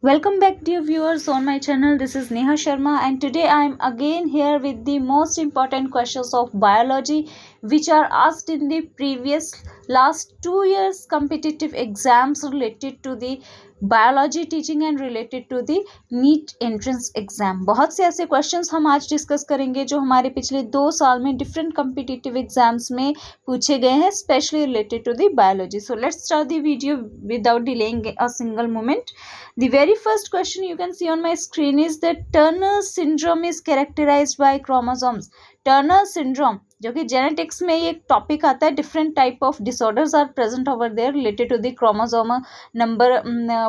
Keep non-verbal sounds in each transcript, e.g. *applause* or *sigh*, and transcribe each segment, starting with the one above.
Welcome back dear viewers on my channel this is Neha Sharma and today I am again here with the most important questions of biology which are asked in the previous last two years competitive exams related to the biology teaching and related to the NEET entrance exam बहुत से ऐसे questions हम आज discuss करेंगे जो हमारे पिछले दो साल में डिफरेंट कम्पिटिटिव एग्जाम्स में पूछे गए हैं specially related to the biology so let's start the video without delaying a single moment the very first question you can see on my screen is the Turner syndrome is characterized by chromosomes Turner syndrome जो कि genetics में एक topic आता है different type of disorders are present over there related to the chromosome number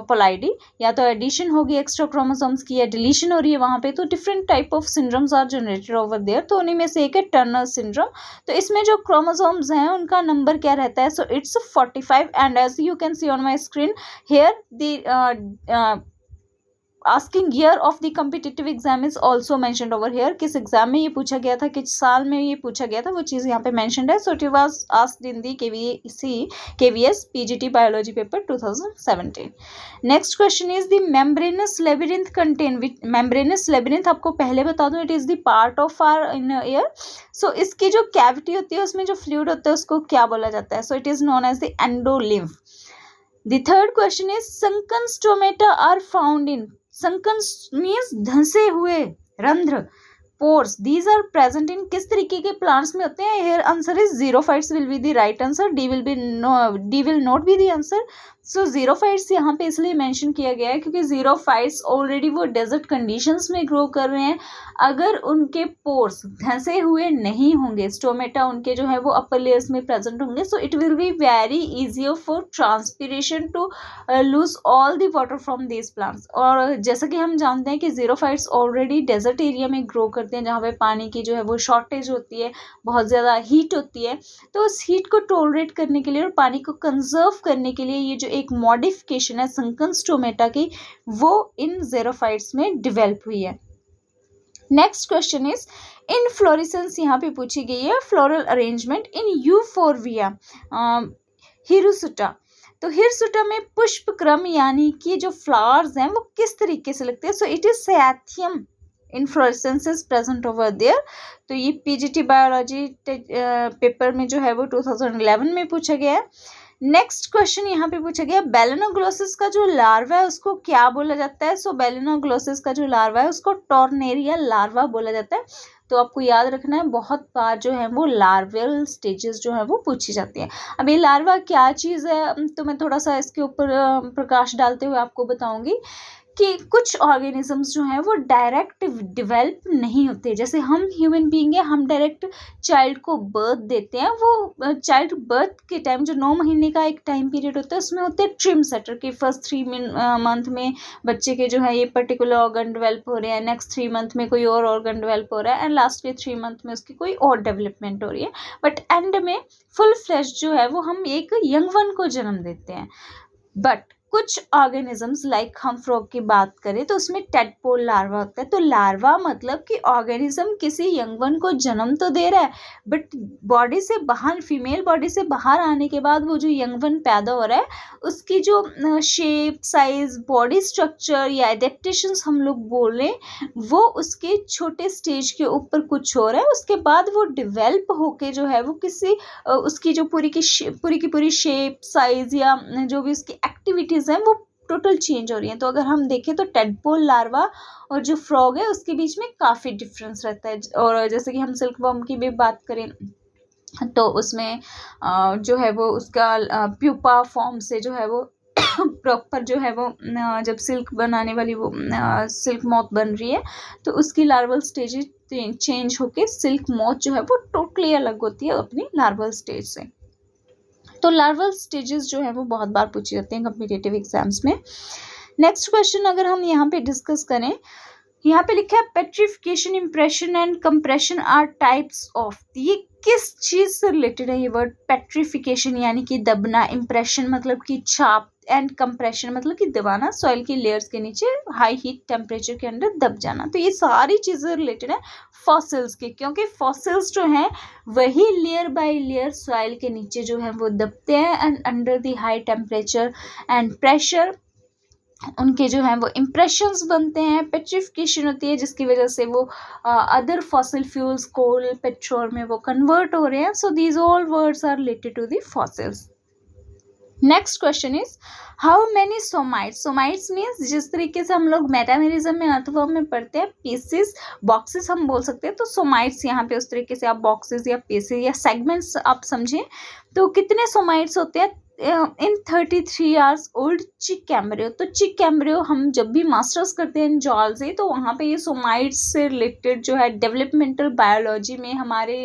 polyploidy या तो addition होगी extra chromosomes की या डिलीशन हो रही है वहाँ पे तो different type of syndromes are generated over there तो उन्हीं में से एक है टर्नर सिंड्रोम तो इसमें जो क्रोमोजोम्स हैं उनका नंबर क्या रहता है so it's forty five and as you can see on my screen here the asking year of the competitive exam is also mentioned over here किस एग्जाम में ये पूछा गया था किस साल में ये पूछा गया था वो चीज़ यहाँ पे मैंशनड है so it was asked in the K V C K V S P G T biology paper two thousand seventeen next question is the membranous labyrinth contain membranous labyrinth आपको पहले बता दूँ it is the part of our in ear so इसकी जो cavity होती है उसमें जो फ्लूड होता है उसको क्या बोला जाता है so it is known as the endolymph The third question is sunken stomata are found in sunken means धंसे हुए रंध्र pores these are present in किस तरीके के प्लांट्स में होते हैं here answer is xerophytes will be the right answer D will be no D will not be the answer so xerophytes यहाँ पे इसलिए मेंशन किया गया है क्योंकि ज़ीरो फाइट्स ऑलरेडी वो डेजर्ट कंडीशंस में ग्रो कर रहे हैं अगर उनके पोर्स धंसे हुए नहीं होंगे स्टोमेटा उनके जो है वो अपर लेयर्स में प्रेजेंट होंगे so it will be very easy for transpiration to lose all the water from these plants और जैसा कि हम जानते हैं कि xerophytes already desert area में ग्रो करते हैं जहाँ पर पानी की जो है वो शॉर्टेज होती है बहुत ज़्यादा हीट होती है तो उस हीट को टोलरेट करने के लिए और पानी को कंजर्व करने के लिए ये जो एक मॉडिफिकेशन है संकन स्टोमेटा की वो इन जेरोफाइट्स में डिवेल्प हुई है next question is in inflorescence यहाँ पे पूछी गई है फ्लोरल अरेंजमेंट इन यू यूफोरविया हिरुसुटा तो हिरसुटा में पुष्प क्रम यानी कि जो फ्लावर्स हैं वो किस तरीके से लगते हैं so it is cyathium is present over there तो ये पीजीटी बायोलॉजी पेपर में जो है वो 2011 में पूछा गया है नेक्स्ट क्वेश्चन यहाँ पे पूछा गया बेलेनोग्लोसिस का जो लार्वा है उसको क्या बोला जाता है सो so, बेलेनोग्लोसिस का जो लार्वा है उसको टॉर्नेरिया लार्वा बोला जाता है तो आपको याद रखना है बहुत बार जो है वो लार्वेल स्टेजेस जो है वो पूछी जाती है अब ये लार्वा क्या चीज़ है तो मैं थोड़ा सा इसके ऊपर प्रकाश डालते हुए आपको बताऊंगी कि कुछ ऑर्गेनिज़म्स जो हैं वो डायरेक्ट डिवेल्प नहीं होते जैसे हम ह्यूमन बीइंग है हम डायरेक्ट चाइल्ड को बर्थ देते हैं वो चाइल्ड बर्थ के टाइम जो नौ महीने का एक टाइम पीरियड होता है उसमें होते हैं ट्रिम सेटर के फर्स्ट थ्री मंथ में बच्चे के जो है ये पर्टिकुलर ऑर्गन डिवेल्प हो रहे हैं नेक्स्ट थ्री मंथ में कोई और ऑर्गन डिवेल्प हो रहा है एंड लास्ट के थ्री मंथ में उसकी कोई और डेवलपमेंट हो रही है बट एंड में फुल फ्लैश जो है वो हम एक यंग वन को जन्म देते हैं बट कुछ ऑर्गेनिजम्स लाइक हम फ्रॉग की बात करें तो उसमें टेटपोल लार्वा होता है तो लार्वा मतलब कि ऑर्गेनिज्म किसी यंग वन को जन्म तो दे रहा है बट बॉडी से बाहर फीमेल बॉडी से बाहर आने के बाद वो जो यंग वन पैदा हो रहा है उसकी जो शेप साइज बॉडी स्ट्रक्चर या एडेप्टेशन हम लोग बोलें वो उसके छोटे स्टेज के ऊपर कुछ हो रहा है उसके बाद वो डिवेल्प होके जो है वो किसी उसकी जो पूरी की पूरी की पूरी शेप साइज या जो भी उसकी एक्टिविटी हैं वो टोटल चेंज हो रही हैं तो अगर हम देखें तो टेडपोल लार्वा और जो फ्रॉग है उसके बीच में काफ़ी डिफरेंस रहता है और जैसे कि हम सिल्क वर्म की भी बात करें तो उसमें जो है वो उसका प्यूपा फॉर्म से जो है वो प्रॉपर *coughs* जो है वो जब सिल्क बनाने वाली वो सिल्क मौत बन रही है तो उसकी लार्वल स्टेज चेंज होके सिल्क मौत जो है वो टोटली अलग होती है अपनी लार्वल स्टेज से तो लार्वल स्टेजेस जो है वो बहुत बार पूछे जाते हैं कम्पिटेटिव एग्जाम्स में नेक्स्ट क्वेश्चन अगर हम यहाँ पे डिस्कस करें यहाँ पे लिखा है petrification impression and compression are types of ये किस चीज़ से रिलेटेड है ये वर्ड पेट्रिफिकेशन यानी कि दबना इम्प्रेशन मतलब कि छाप एंड कंप्रेशन मतलब कि दबाना सॉइल की लेयर्स के नीचे हाई हीट टेम्परेचर के अंदर दब जाना तो ये सारी चीज़ें रिलेटेड है फॉसिल्स के क्योंकि फॉसिल्स जो हैं वही लेयर बाय लेयर सॉइल के नीचे जो है वो दबते हैं and under the high temperature and pressure उनके जो हैं वो इम्प्रेशंस बनते हैं पेट्रिफिकेशन होती है जिसकी वजह से वो other fossil fuels coal petrol में वो कन्वर्ट हो रहे हैं so these all words are related to the fossils next question is how many somites somites means जिस तरीके से हम लोग मेटामेरिज्म में अथवा में पढ़ते हैं पीसेस बॉक्सेस हम बोल सकते हैं तो सोमाइट्स यहाँ पे उस तरीके से आप बॉक्सेस या पीसेस या सेगमेंट्स आप समझें तो कितने सोमाइट्स होते हैं in thirty three hours old chick कैमरे तो चिक कैमरे हम जब भी मास्टर्स करते हैं जॉल से तो वहाँ पे ये सोमाइट्स से रिलेटेड जो है डेवलपमेंटल बायोलॉजी में हमारे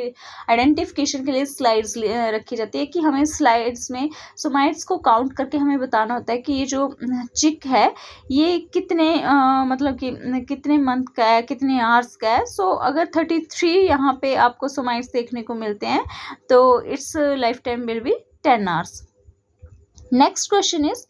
आइडेंटिफिकेशन के लिए स्लाइड्स रखी जाती है कि हमें स्लाइड्स में सोमाइट्स को काउंट करके हमें बताना होता है कि ये जो चिक है ये कितने आ, मतलब कि कितने मंथ का है कितने आर्स का है सो so, अगर थर्टी थ्री यहाँ पर आपको सोमाइट्स देखने को मिलते हैं तो it's life time time will be 10 hours next question is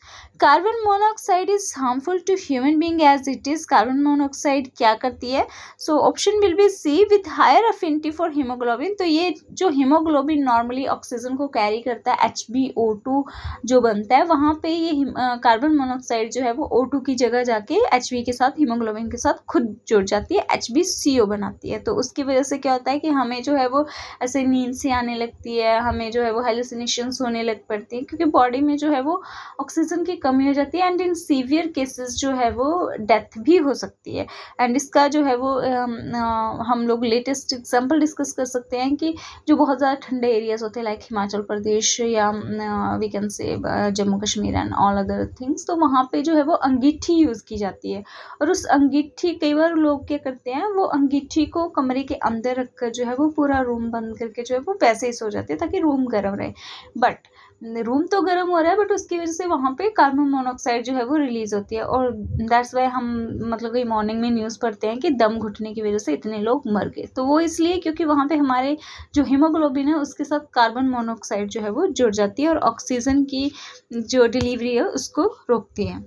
carbon monoxide is harmful to human being as it is carbon monoxide क्या करती है so option will be C with higher affinity for haemoglobin तो ये जो haemoglobin normally oxygen को carry करता है H B O two जो बनता है वहाँ पर ये कार्बन मोनोऑक्साइड जो है वो ओ टू की जगह जाके एच बी के साथ हीमोग्लोबिन के साथ खुद जुड़ जाती है एच बी सी ओ बनाती है तो उसकी वजह से क्या होता है कि हमें जो है वो ऐसे नींद से आने लगती है हमें जो है वो हेलोसिनेशन होने लग पड़ती है क्योंकि बॉडी में जो है वो ऑक्सीजन की कमी हो जाती है एंड इन सीवियर केसेस जो है वो डेथ भी हो सकती है एंड इसका जो है वो हम लोग लेटेस्ट एग्जाम्पल डिस्कस कर सकते हैं कि जो बहुत ज़्यादा ठंडे एरियाज होते हैं लाइक हिमाचल प्रदेश या we can say Jammu Kashmir and all other things तो वहाँ पर जो है वो अंगीठी यूज़ की जाती है और उस अंगीठी कई बार लोग क्या करते हैं वो अंगीठी को कमरे के अंदर रख कर जो है वो पूरा रूम बंद करके जो है वो वैसे ही सो जाते हैं ताकि रूम गर्म रहे बट रूम तो गर्म हो रहा है बट उसकी वजह से वहाँ पे कार्बन मोनोऑक्साइड जो है वो रिलीज़ होती है और दैट्स वाई हम मतलब कि मॉर्निंग में न्यूज़ पढ़ते हैं कि दम घुटने की वजह से इतने लोग मर गए तो वो इसलिए क्योंकि वहाँ पे हमारे जो हीमोग्लोबिन है उसके साथ कार्बन मोनोऑक्साइड जो है वो जुड़ जाती है और ऑक्सीजन की जो डिलीवरी है उसको रोकती है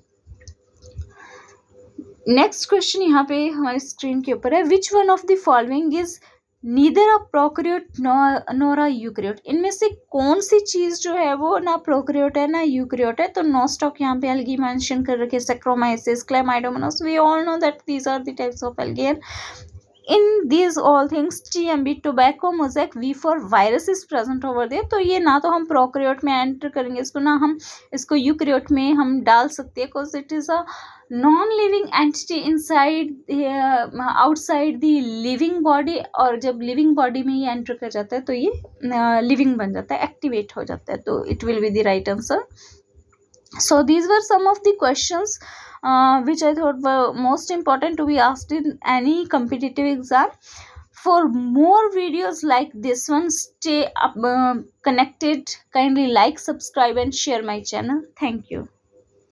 नेक्स्ट क्वेश्चन यहाँ पे हमारे स्क्रीन के ऊपर है which one of the following is neither a prokaryote nor a eukaryote इनमें से कौन सी चीज़ जो है वो ना प्रोक्रियोट है ना यूक्रियोट है तो नो स्टॉक यहाँ पे एल्गी मेंशन कर रखे saccharomyces chlamydomonas we all know that these are the types of algae and in these all things T M V tobacco mosaic V for virus is present over there तो ये ना तो हम prokaryote में enter करेंगे इसको ना हम इसको यूक्रियोट में हम डाल सकते हैं because it is a non living entity inside outside the living body और जब लिविंग बॉडी में ये एंटर कर जाता है तो ये लिविंग uh, बन जाता है एक्टिवेट हो जाता है तो it will be the right answer so these were some of the questions uh, which i thought were most important to be asked in any competitive exam for more videos like this one stay up, uh, connected kindly like subscribe and share my channel thank you